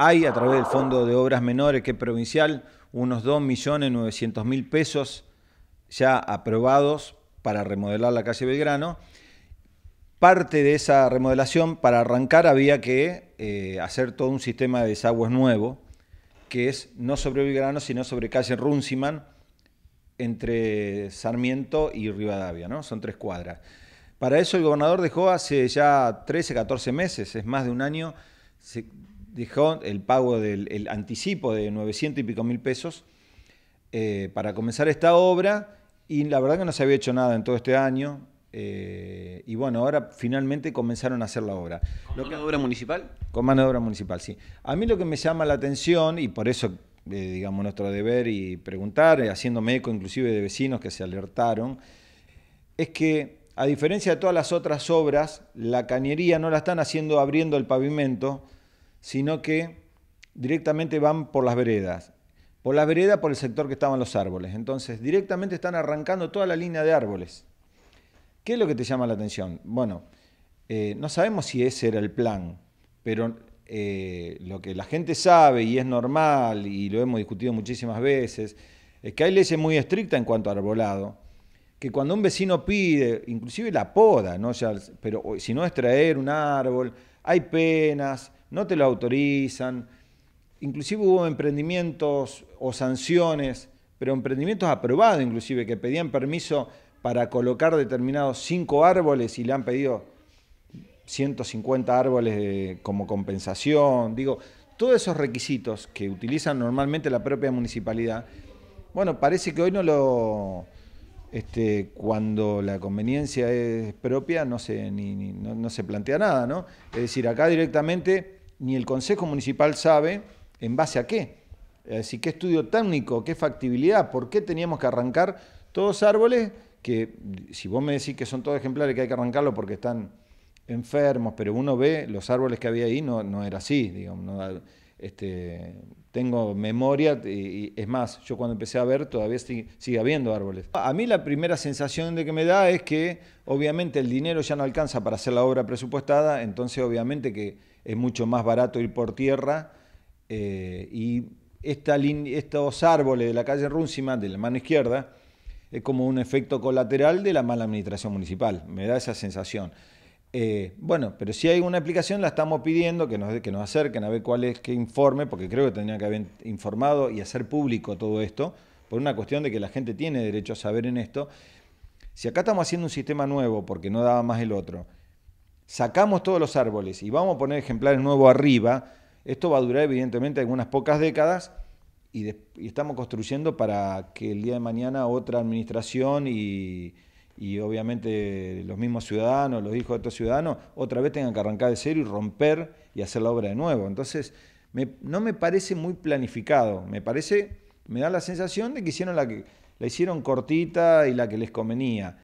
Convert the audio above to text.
hay a través del Fondo de Obras Menores, que es provincial, unos 2.900.000 pesos ya aprobados para remodelar la calle Belgrano. Parte de esa remodelación, para arrancar, había que eh, hacer todo un sistema de desagües nuevo, que es no sobre Belgrano, sino sobre calle Runciman, entre Sarmiento y Rivadavia, ¿no? Son tres cuadras. Para eso el gobernador dejó hace ya 13, 14 meses, es más de un año, dijo el pago del anticipo de 900 y pico mil pesos eh, para comenzar esta obra y la verdad que no se había hecho nada en todo este año. Eh, y bueno, ahora finalmente comenzaron a hacer la obra. ¿Con lo que, de obra municipal? Con mano de obra municipal, sí. A mí lo que me llama la atención, y por eso, eh, digamos, nuestro deber y preguntar, haciéndome eco inclusive de vecinos que se alertaron, es que a diferencia de todas las otras obras, la cañería no la están haciendo abriendo el pavimento, sino que directamente van por las veredas. Por la vereda, por el sector que estaban los árboles. Entonces, directamente están arrancando toda la línea de árboles. ¿Qué es lo que te llama la atención? Bueno, eh, no sabemos si ese era el plan, pero eh, lo que la gente sabe y es normal, y lo hemos discutido muchísimas veces, es que hay leyes muy estrictas en cuanto a arbolado, que cuando un vecino pide, inclusive la poda, pero si no es traer un árbol, hay penas, no te lo autorizan. Inclusive hubo emprendimientos o sanciones, pero emprendimientos aprobados inclusive, que pedían permiso para colocar determinados cinco árboles y le han pedido 150 árboles como compensación. Digo, todos esos requisitos que utilizan normalmente la propia municipalidad, bueno, parece que hoy no lo... Este, cuando la conveniencia es propia, no se, no se plantea nada, ¿no? Es decir, acá directamente ni el Consejo Municipal sabe en base a qué. decir, qué estudio técnico, qué factibilidad, por qué teníamos que arrancar todos árboles que, si vos me decís que son todos ejemplares que hay que arrancarlo porque están enfermos, pero uno ve los árboles que había ahí, no, no era así, digamos, no, este, tengo memoria y, es más, yo cuando empecé a ver todavía sigue, habiendo árboles. A mí la primera sensación de que me da es que obviamente el dinero ya no alcanza para hacer la obra presupuestada, entonces obviamente que es mucho más barato ir por tierra eh, y estos árboles de la calle Runcima, de la mano izquierda, es como un efecto colateral de la mala administración municipal, me da esa sensación. Eh, bueno, pero si hay una aplicación, la estamos pidiendo que nos, que nos acerquen a ver cuál es que informe, porque creo que tendrían que haber informado y hacer público todo esto, por una cuestión de que la gente tiene derecho a saber en esto. Si acá estamos haciendo un sistema nuevo, porque no daba más el otro, sacamos todos los árboles y vamos a poner ejemplares nuevos arriba, esto va a durar evidentemente algunas pocas décadas y estamos construyendo para que el día de mañana otra administración y y obviamente los mismos ciudadanos, los hijos de estos ciudadanos, otra vez tengan que arrancar de cero y romper y hacer la obra de nuevo. Entonces, no me parece muy planificado, me parece, me da la sensación de que hicieron la que la hicieron cortita y la que les convenía.